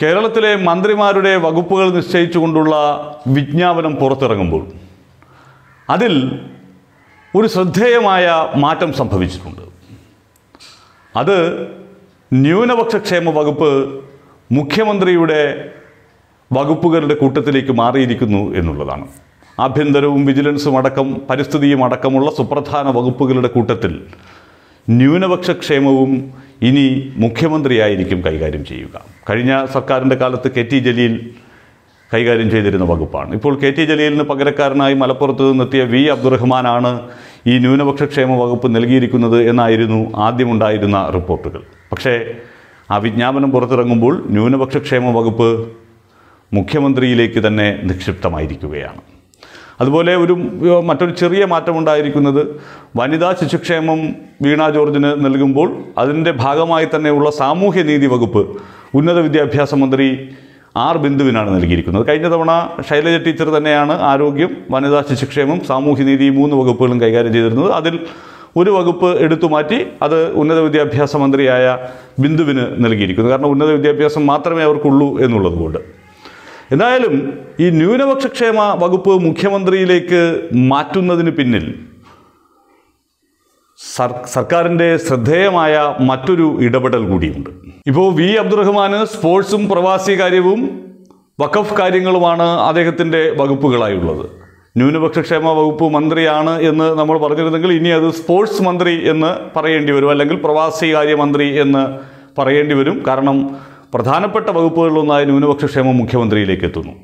കേരളത്തിലെ മന്ത്രിമാരുടെ വകുപ്പുകൾ നിശ്ചയിച്ചുകൊണ്ടുള്ള വിജ്ഞാപനം പുറത്തിറങ്ങുമ്പോൾ അതിൽ ഒരു ശ്രദ്ധേയമായ മാറ്റം സംഭവിച്ചിട്ടുണ്ട് അത് ന്യൂനപക്ഷ ക്ഷേമ വകുപ്പ് മുഖ്യമന്ത്രിയുടെ വകുപ്പുകളുടെ കൂട്ടത്തിലേക്ക് മാറിയിരിക്കുന്നു എന്നുള്ളതാണ് ആഭ്യന്തരവും വിജിലൻസും അടക്കം പരിസ്ഥിതിയും അടക്കമുള്ള സുപ്രധാന വകുപ്പുകളുടെ കൂട്ടത്തിൽ ന്യൂനപക്ഷ ക്ഷേമവും ഇനി മുഖ്യമന്ത്രിയായിരിക്കും കൈകാര്യം ചെയ്യുക കഴിഞ്ഞ സർക്കാരിൻ്റെ കാലത്ത് കെ ടി ജലീൽ കൈകാര്യം ചെയ്തിരുന്ന വകുപ്പാണ് ഇപ്പോൾ കെ ടി ജലീലിന് പകരക്കാരനായി മലപ്പുറത്ത് നിന്നെത്തിയ വി അബ്ദുറഹ്മാനാണ് ഈ ന്യൂനപക്ഷ ക്ഷേമ വകുപ്പ് നൽകിയിരിക്കുന്നത് എന്നായിരുന്നു ആദ്യമുണ്ടായിരുന്ന റിപ്പോർട്ടുകൾ പക്ഷേ ആ വിജ്ഞാപനം പുറത്തിറങ്ങുമ്പോൾ ന്യൂനപക്ഷ ക്ഷേമ വകുപ്പ് മുഖ്യമന്ത്രിയിലേക്ക് തന്നെ നിക്ഷിപ്തമായിരിക്കുകയാണ് അതുപോലെ ഒരു മറ്റൊരു ചെറിയ മാറ്റം ഉണ്ടായിരിക്കുന്നത് വനിതാ ശിശുക്ഷേമം വീണ ജോർജിന് നൽകുമ്പോൾ അതിൻ്റെ ഭാഗമായി തന്നെയുള്ള സാമൂഹ്യനീതി വകുപ്പ് ഉന്നത വിദ്യാഭ്യാസ മന്ത്രി ആർ ബിന്ദുവിനാണ് നൽകിയിരിക്കുന്നത് കഴിഞ്ഞ തവണ ശൈലജ ടീച്ചർ തന്നെയാണ് ആരോഗ്യം വനിതാ ശിശുക്ഷേമം സാമൂഹ്യനീതി മൂന്ന് വകുപ്പുകളും കൈകാര്യം ചെയ്തിരുന്നത് അതിൽ ഒരു വകുപ്പ് എടുത്തു മാറ്റി അത് ഉന്നത വിദ്യാഭ്യാസ മന്ത്രിയായ ബിന്ദുവിന് നൽകിയിരിക്കുന്നു കാരണം ഉന്നത വിദ്യാഭ്യാസം മാത്രമേ അവർക്കുള്ളൂ എന്നുള്ളതുകൊണ്ട് എന്തായാലും ഈ ന്യൂനപക്ഷക്ഷേമ വകുപ്പ് മുഖ്യമന്ത്രിയിലേക്ക് മാറ്റുന്നതിന് പിന്നിൽ സർ സർക്കാരിൻ്റെ ശ്രദ്ധേയമായ മറ്റൊരു ഇടപെടൽ കൂടിയുണ്ട് ഇപ്പോൾ വി അബ്ദുറഹ്മാന് സ്പോർട്സും പ്രവാസി കാര്യവും വഖഫ് കാര്യങ്ങളുമാണ് അദ്ദേഹത്തിൻ്റെ വകുപ്പുകളായുള്ളത് ന്യൂനപക്ഷക്ഷേമ വകുപ്പ് മന്ത്രിയാണ് എന്ന് നമ്മൾ പറഞ്ഞിരുന്നെങ്കിൽ ഇനി അത് സ്പോർട്സ് മന്ത്രി എന്ന് പറയേണ്ടി വരും അല്ലെങ്കിൽ പ്രവാസി കാര്യമന്ത്രി എന്ന് പറയേണ്ടി വരും കാരണം പ്രധാനപ്പെട്ട വകുപ്പുകളിലൊന്നായ ന്യൂനപക്ഷ ക്ഷേമം മുഖ്യമന്ത്രിയിലേക്ക് എത്തുന്നു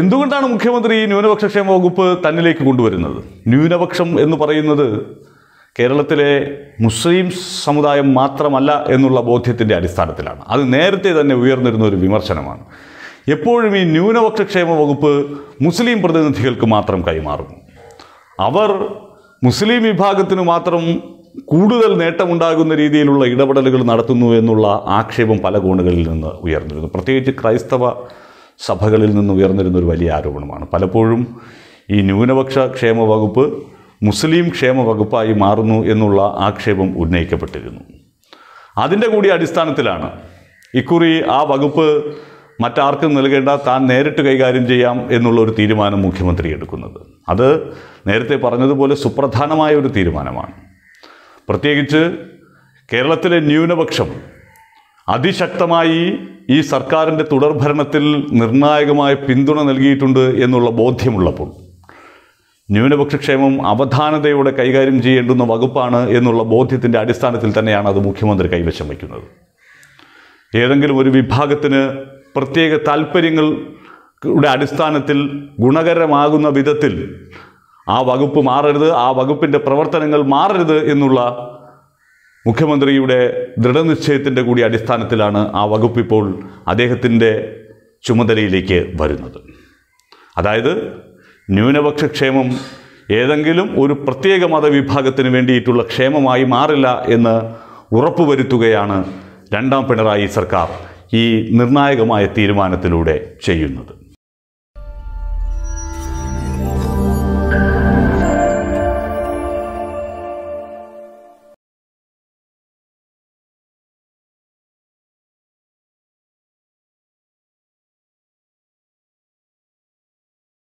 എന്തുകൊണ്ടാണ് മുഖ്യമന്ത്രി ഈ ന്യൂനപക്ഷ ക്ഷേമ വകുപ്പ് തന്നിലേക്ക് കൊണ്ടുവരുന്നത് ന്യൂനപക്ഷം എന്ന് പറയുന്നത് കേരളത്തിലെ മുസ്ലിം സമുദായം മാത്രമല്ല എന്നുള്ള ബോധ്യത്തിൻ്റെ അടിസ്ഥാനത്തിലാണ് അത് നേരത്തെ തന്നെ ഉയർന്നിരുന്ന ഒരു വിമർശനമാണ് എപ്പോഴും ഈ ന്യൂനപക്ഷ ക്ഷേമ വകുപ്പ് മുസ്ലിം പ്രതിനിധികൾക്ക് മാത്രം കൈമാറുന്നു അവർ മുസ്ലിം വിഭാഗത്തിന് മാത്രം കൂടുതൽ നേട്ടമുണ്ടാകുന്ന രീതിയിലുള്ള ഇടപെടലുകൾ നടത്തുന്നു എന്നുള്ള ആക്ഷേപം പല കോണുകളിൽ നിന്ന് ഉയർന്നിരുന്നു പ്രത്യേകിച്ച് ക്രൈസ്തവ സഭകളിൽ നിന്ന് ഉയർന്നിരുന്ന ഒരു വലിയ ആരോപണമാണ് പലപ്പോഴും ഈ ന്യൂനപക്ഷ ക്ഷേമ വകുപ്പ് മുസ്ലിം ക്ഷേമ വകുപ്പായി മാറുന്നു എന്നുള്ള ആക്ഷേപം ഉന്നയിക്കപ്പെട്ടിരുന്നു അതിൻ്റെ കൂടി അടിസ്ഥാനത്തിലാണ് ഇക്കുറി ആ വകുപ്പ് മറ്റാർക്കും നൽകേണ്ട താൻ നേരിട്ട് കൈകാര്യം ചെയ്യാം എന്നുള്ള ഒരു തീരുമാനം മുഖ്യമന്ത്രി എടുക്കുന്നത് അത് നേരത്തെ പറഞ്ഞതുപോലെ സുപ്രധാനമായ ഒരു തീരുമാനമാണ് പ്രത്യേകിച്ച് കേരളത്തിലെ ന്യൂനപക്ഷം അതിശക്തമായി ഈ സർക്കാരിൻ്റെ തുടർഭരണത്തിൽ നിർണായകമായ പിന്തുണ നൽകിയിട്ടുണ്ട് എന്നുള്ള ബോധ്യമുള്ളപ്പോൾ ന്യൂനപക്ഷക്ഷേമം അവധാനതയോടെ കൈകാര്യം ചെയ്യേണ്ടുന്ന വകുപ്പാണ് എന്നുള്ള ബോധ്യത്തിൻ്റെ അടിസ്ഥാനത്തിൽ തന്നെയാണ് അത് മുഖ്യമന്ത്രി കൈവശം വയ്ക്കുന്നത് ഏതെങ്കിലും ഒരു വിഭാഗത്തിന് പ്രത്യേക താല്പര്യങ്ങളുടെ അടിസ്ഥാനത്തിൽ ഗുണകരമാകുന്ന വിധത്തിൽ ആ വകുപ്പ് മാറരുത് ആ വകുപ്പിൻ്റെ പ്രവർത്തനങ്ങൾ മാറരുത് എന്നുള്ള മുഖ്യമന്ത്രിയുടെ ദൃഢനിശ്ചയത്തിൻ്റെ കൂടി അടിസ്ഥാനത്തിലാണ് ആ വകുപ്പ് ഇപ്പോൾ അദ്ദേഹത്തിൻ്റെ ചുമതലയിലേക്ക് വരുന്നത് അതായത് ന്യൂനപക്ഷ ക്ഷേമം ഏതെങ്കിലും ഒരു പ്രത്യേക മതവിഭാഗത്തിന് വേണ്ടിയിട്ടുള്ള ക്ഷേമമായി മാറില്ല എന്ന് ഉറപ്പുവരുത്തുകയാണ് രണ്ടാം പിണറായി സർക്കാർ ഈ നിർണായകമായ തീരുമാനത്തിലൂടെ ചെയ്യുന്നത്